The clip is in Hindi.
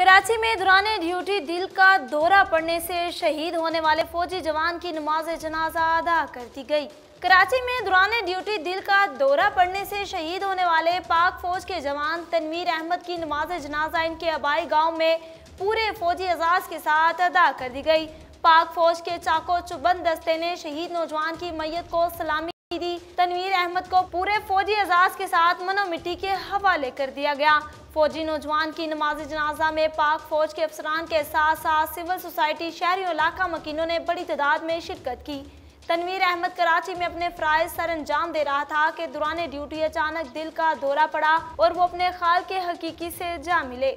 कराची में दौरान ड्यूटी दिल का दौरा पड़ने से शहीद होने वाले फौजी जवान की नमाज जनाजा अदा कर दी गई कराची में दौरान ड्यूटी दिल का दौरा पड़ने से शहीद होने वाले पाक फौज के जवान तनवीर अहमद की नमाज जनाजा इनके आबाई गांव में पूरे फौजी एजाज के साथ अदा कर दी गई पाक फौज के चाको चुबंद दस्ते ने शहीद नौजवान की मैयत को सलामी दी तनवीर अहमद को पूरे फौजी एजाज के साथ मनोमिट्टी के हवाले कर दिया गया फौजी नौजवान की नमाज जनाजा में पाक फौज के अफसरान के साथ साथ सिविल सोसाइटी शहरी इलाका मकीनों ने बड़ी तादाद में शिरकत की तनवीर अहमद कराची में अपने फ्राइज सर अंजाम दे रहा था कि दुराने ड्यूटी अचानक दिल का दौरा पड़ा और वो अपने खाल के हकीकी से जा मिले